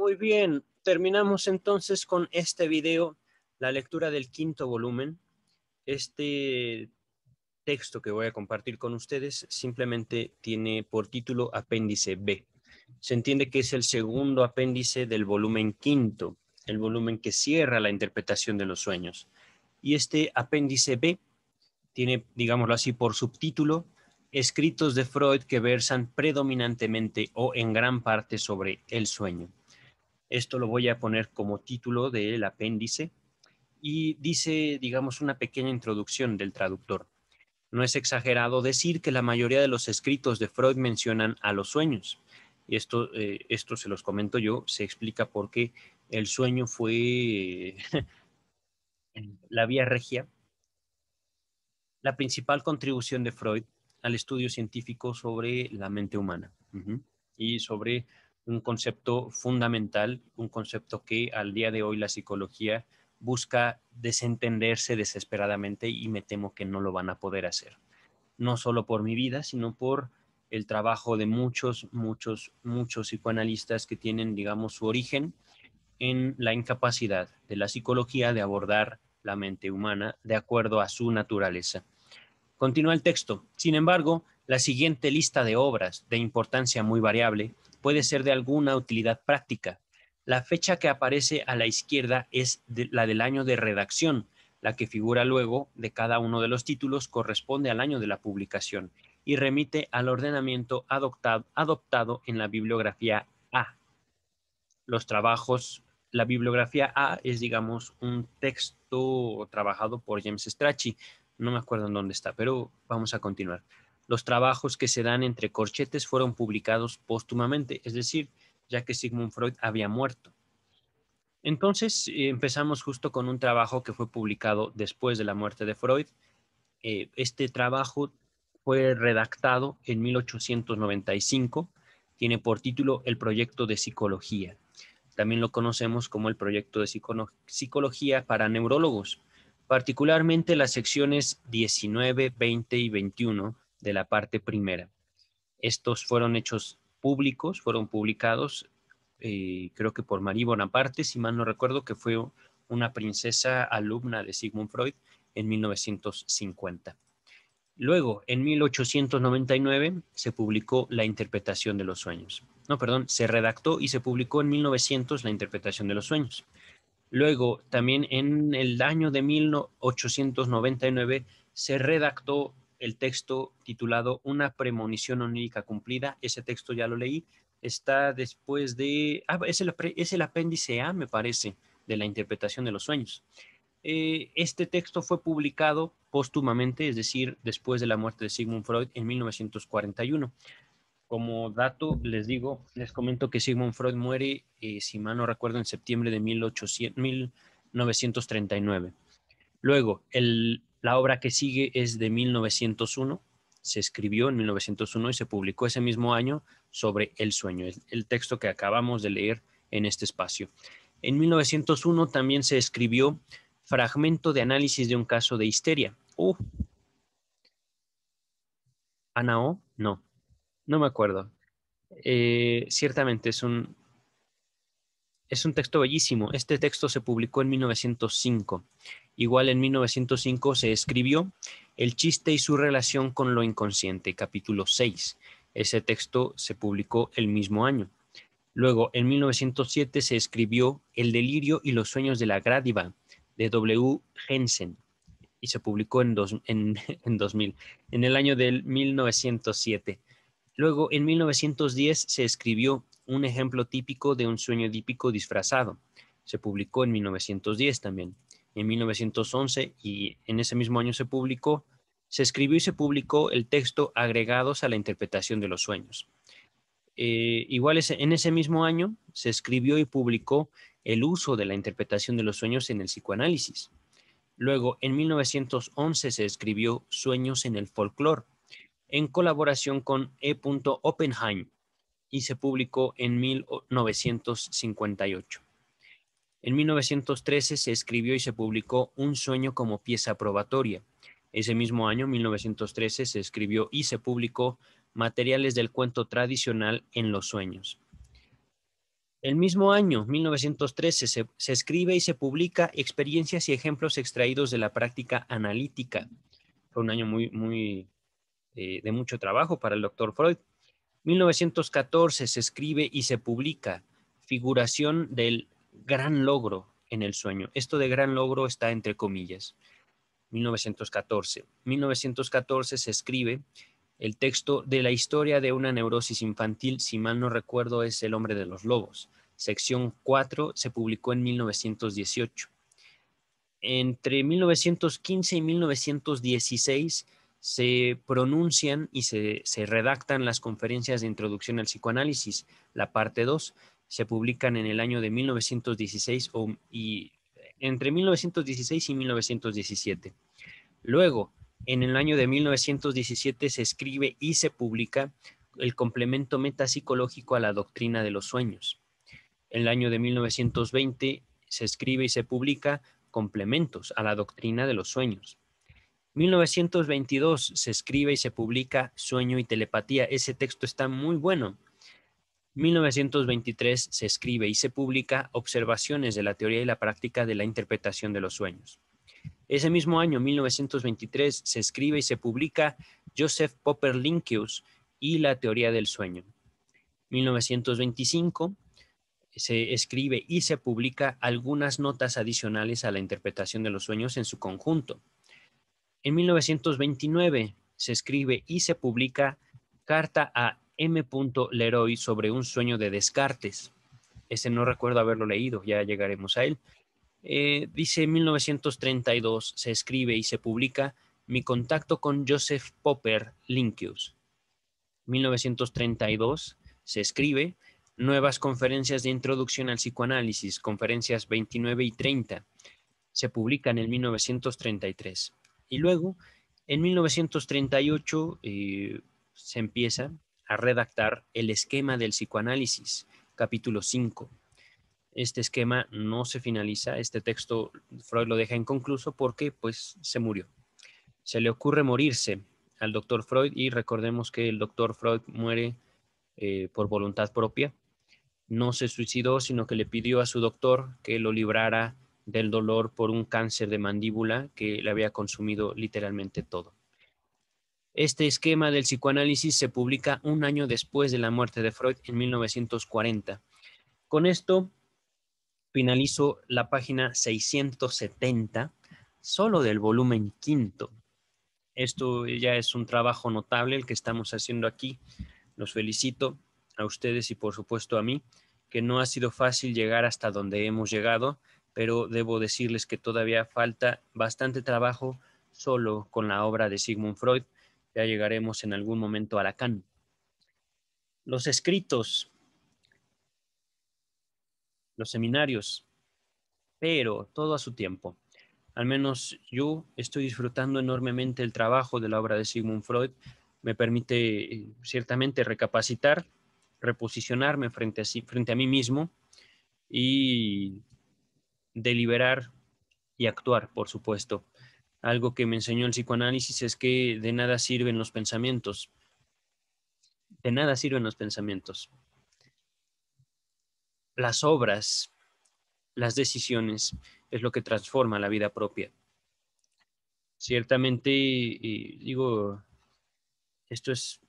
Muy bien, terminamos entonces con este video, la lectura del quinto volumen. Este texto que voy a compartir con ustedes simplemente tiene por título Apéndice B. Se entiende que es el segundo apéndice del volumen quinto, el volumen que cierra la interpretación de los sueños. Y este apéndice B tiene, digámoslo así, por subtítulo, escritos de Freud que versan predominantemente o en gran parte sobre el sueño. Esto lo voy a poner como título del apéndice y dice, digamos, una pequeña introducción del traductor. No es exagerado decir que la mayoría de los escritos de Freud mencionan a los sueños. Esto, eh, esto se los comento yo, se explica por qué el sueño fue la vía regia, la principal contribución de Freud al estudio científico sobre la mente humana y sobre un concepto fundamental, un concepto que al día de hoy la psicología busca desentenderse desesperadamente y me temo que no lo van a poder hacer. No solo por mi vida, sino por el trabajo de muchos, muchos, muchos psicoanalistas que tienen, digamos, su origen en la incapacidad de la psicología de abordar la mente humana de acuerdo a su naturaleza. Continúa el texto. Sin embargo, la siguiente lista de obras de importancia muy variable puede ser de alguna utilidad práctica. La fecha que aparece a la izquierda es la del año de redacción. La que figura luego de cada uno de los títulos corresponde al año de la publicación y remite al ordenamiento adoptado, adoptado en la bibliografía A. Los trabajos, la bibliografía A es, digamos, un texto trabajado por James Strachey. No me acuerdo en dónde está, pero vamos a continuar. Los trabajos que se dan entre corchetes fueron publicados póstumamente, es decir, ya que Sigmund Freud había muerto. Entonces eh, empezamos justo con un trabajo que fue publicado después de la muerte de Freud. Eh, este trabajo fue redactado en 1895, tiene por título El proyecto de psicología. También lo conocemos como el proyecto de psicología para neurólogos, particularmente las secciones 19, 20 y 21 de la parte primera. Estos fueron hechos públicos, fueron publicados, eh, creo que por Marie Bonaparte, si mal no recuerdo, que fue una princesa alumna de Sigmund Freud en 1950. Luego, en 1899, se publicó La Interpretación de los Sueños. No, perdón, se redactó y se publicó en 1900 La Interpretación de los Sueños. Luego, también en el año de 1899, se redactó el texto titulado Una premonición onírica cumplida. Ese texto ya lo leí. Está después de... Ah, es el, apéndice A, me parece, de la interpretación de los sueños. Eh, este texto fue publicado póstumamente, es decir, después de la muerte de Sigmund Freud en 1941. Como dato, les digo, les comento que Sigmund Freud muere, eh, si mal no recuerdo, en septiembre de 1800, 1939. Luego, el la obra que sigue es de 1901, se escribió en 1901 y se publicó ese mismo año sobre el sueño, el, el texto que acabamos de leer en este espacio. En 1901 también se escribió Fragmento de análisis de un caso de histeria. Uh. ¿Ana O? No, no me acuerdo. Eh, ciertamente es un, es un texto bellísimo. Este texto se publicó en 1905. Igual en 1905 se escribió El chiste y su relación con lo inconsciente, capítulo 6. Ese texto se publicó el mismo año. Luego, en 1907 se escribió El delirio y los sueños de la grádiva, de W. Jensen y se publicó en, 2000, en el año del 1907. Luego, en 1910 se escribió un ejemplo típico de un sueño típico disfrazado. Se publicó en 1910 también. En 1911 y en ese mismo año se publicó, se escribió y se publicó el texto Agregados a la interpretación de los sueños. Eh, igual en ese mismo año se escribió y publicó el uso de la interpretación de los sueños en el psicoanálisis. Luego, en 1911 se escribió Sueños en el folklore en colaboración con E. Oppenheim, y se publicó en 1958. En 1913 se escribió y se publicó Un sueño como pieza probatoria. Ese mismo año, 1913, se escribió y se publicó Materiales del cuento tradicional en los sueños. El mismo año, 1913, se, escribe y se publica Experiencias y ejemplos extraídos de la práctica analítica. Fue un año muy, muy eh, de mucho trabajo para el doctor Freud. 1914 se escribe y se publica Figuración del Gran Logro en el Sueño. Esto de Gran Logro está entre comillas. 1914. 1914 se escribe el texto de la historia de una neurosis infantil, si mal no recuerdo, es El hombre de los lobos. Sección 4 se publicó en 1918. Entre 1915 y 1916 se pronuncian y se, redactan las conferencias de introducción al psicoanálisis, la parte 2, se publican en el año de 1916 y entre 1916 y 1917. Luego, en el año de 1917 se escribe y se publica el complemento metapsicológico a la doctrina de los sueños. En el año de 1920 se escribe y se publica complementos a la doctrina de los sueños. 1922 se escribe y se publica Sueño y Telepatía. Ese texto está muy bueno. 1923 se escribe y se publica Observaciones de la teoría y la práctica de la interpretación de los sueños. Ese mismo año, 1923, se escribe y se publica Joseph Popper Linkius y la teoría del sueño. 1925 se escribe y se publica algunas notas adicionales a la interpretación de los sueños en su conjunto. En 1929 se escribe y se publica Carta a M. Leroy sobre un sueño de Descartes. Ese no recuerdo haberlo leído, ya llegaremos a él. Eh, dice 1932 se escribe y se publica Mi contacto con Joseph Popper Linkius. 1932 se escribe Nuevas conferencias de introducción al psicoanálisis, conferencias 29 y 30. Se publica en 1933. Y luego, en 1938, eh, se empieza a redactar el esquema del psicoanálisis, capítulo 5. Este esquema no se finaliza, este texto Freud lo deja inconcluso porque pues se murió. Se le ocurre morirse al doctor Freud y recordemos que el doctor Freud muere eh, por voluntad propia. No se suicidó, sino que le pidió a su doctor que lo librara del dolor por un cáncer de mandíbula que le había consumido literalmente todo. Este esquema del psicoanálisis se publica un año después de la muerte de Freud en 1940. Con esto finalizo la página 670, solo del volumen quinto. Esto ya es un trabajo notable el que estamos haciendo aquí. Los felicito a ustedes y por supuesto a mí, que no ha sido fácil llegar hasta donde hemos llegado, pero debo decirles que todavía falta bastante trabajo solo con la obra de Sigmund Freud. Ya llegaremos en algún momento a Lacan. Los escritos, los seminarios, pero todo a su tiempo. Al menos yo estoy disfrutando enormemente el trabajo de la obra de Sigmund Freud. Me permite eh, ciertamente recapacitar, reposicionarme frente a, frente a mí mismo y deliberar y actuar, por supuesto. Algo que me enseñó el psicoanálisis es que de nada sirven los pensamientos. De nada sirven los pensamientos. Las obras, las decisiones, es lo que transforma la vida propia. Ciertamente, digo, esto es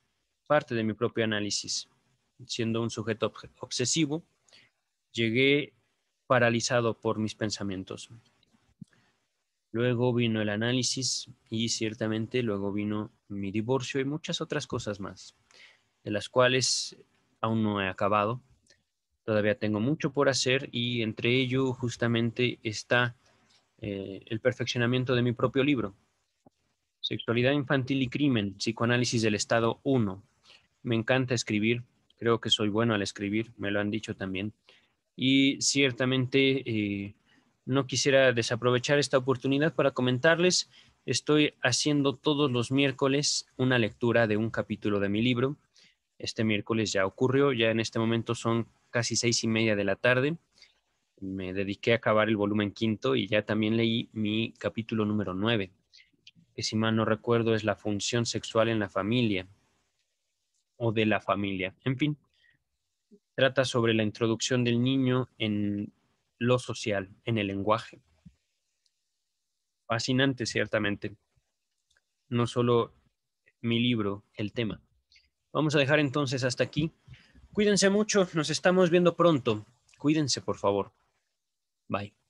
parte de mi propio análisis. Siendo un sujeto obsesivo, llegué paralizado por mis pensamientos. Luego vino el análisis y ciertamente luego vino mi divorcio y muchas otras cosas más, de las cuales aún no he acabado. Todavía tengo mucho por hacer y entre ello justamente está eh, el perfeccionamiento de mi propio libro. Sexualidad infantil y crimen, psicoanálisis del Estado 1. Me encanta escribir, creo que soy bueno al escribir, me lo han dicho también y ciertamente eh, no quisiera desaprovechar esta oportunidad para comentarles, estoy haciendo todos los miércoles una lectura de un capítulo de mi libro. Este miércoles ya ocurrió, ya en este momento son casi seis y media de la tarde. Me dediqué a acabar el volumen quinto y ya también leí mi capítulo número nueve, que si mal no recuerdo es la función sexual en la familia o de la familia. En fin, Trata sobre la introducción del niño en lo social, en el lenguaje. Fascinante, ciertamente. No solo mi libro, el tema. Vamos a dejar entonces hasta aquí. Cuídense mucho, nos estamos viendo pronto. Cuídense, por favor. Bye.